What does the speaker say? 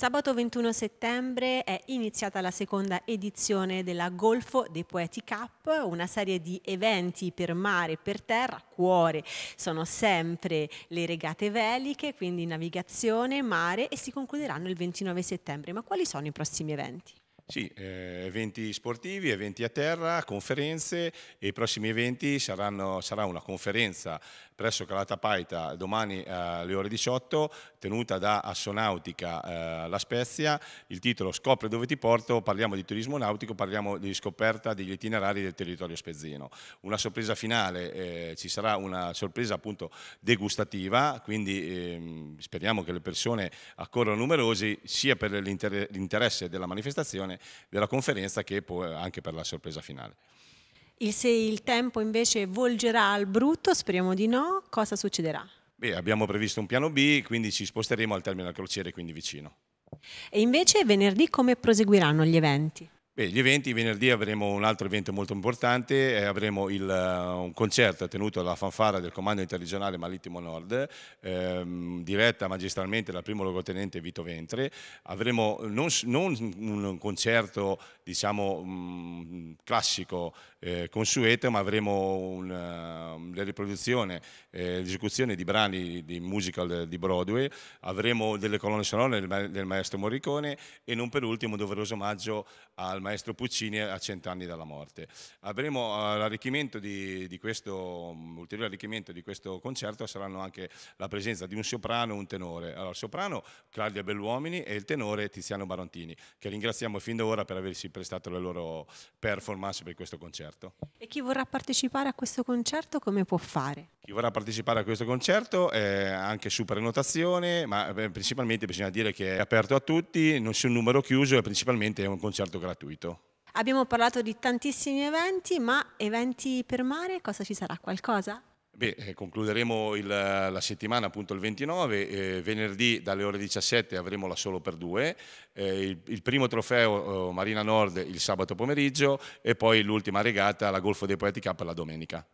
Sabato 21 settembre è iniziata la seconda edizione della Golfo dei Poeti Cup, una serie di eventi per mare e per terra, cuore sono sempre le regate veliche, quindi navigazione, mare e si concluderanno il 29 settembre. Ma quali sono i prossimi eventi? Sì, eh, eventi sportivi, eventi a terra, conferenze e i prossimi eventi saranno, sarà una conferenza presso Calata Paita domani eh, alle ore 18 tenuta da Assonautica eh, La Spezia, il titolo Scopre dove ti porto, parliamo di turismo nautico, parliamo di scoperta degli itinerari del territorio spezzino. Una sorpresa finale, eh, ci sarà una sorpresa appunto degustativa, quindi ehm, speriamo che le persone accorrano numerosi sia per l'interesse della manifestazione della conferenza che può anche per la sorpresa finale. E se il tempo invece volgerà al brutto, speriamo di no, cosa succederà? Beh, abbiamo previsto un piano B, quindi ci sposteremo al termine del crociere, quindi vicino. E invece venerdì come proseguiranno gli eventi? Beh, gli eventi, venerdì avremo un altro evento molto importante, eh, avremo il, uh, un concerto tenuto dalla fanfara del Comando Interregionale Marittimo Nord, ehm, diretta magistralmente dal primo logotenente Vito Ventre. Avremo non, non un concerto diciamo, mh, mm, classico, eh, consueto, ma avremo una, ehm, una riproduzione, eh, l'esecuzione di brani di musical di Broadway, avremo delle colonne sonore del, ma del maestro Morricone e non per ultimo un doveroso omaggio al maestro maestro Puccini a cent'anni dalla morte. Avremo eh, l'arricchimento di, di questo, mm, ulteriore arricchimento di questo concerto saranno anche la presenza di un soprano e un tenore. Allora, il soprano Claudia Belluomini e il tenore Tiziano Barontini, che ringraziamo fin da ora per aversi prestato le loro performance per questo concerto. E chi vorrà partecipare a questo concerto come può fare? chi vorrà partecipare a questo concerto, eh, anche su prenotazione, ma eh, principalmente bisogna dire che è aperto a tutti, non c'è un numero chiuso e principalmente è un concerto gratuito. Abbiamo parlato di tantissimi eventi, ma eventi per mare, cosa ci sarà? Qualcosa? Beh, eh, concluderemo il, la settimana appunto il 29, eh, venerdì dalle ore 17 avremo la solo per due, eh, il, il, primo trofeo eh, Marina Nord il sabato pomeriggio e poi l'ultima regata la Golfo dei Poeti Cup la domenica.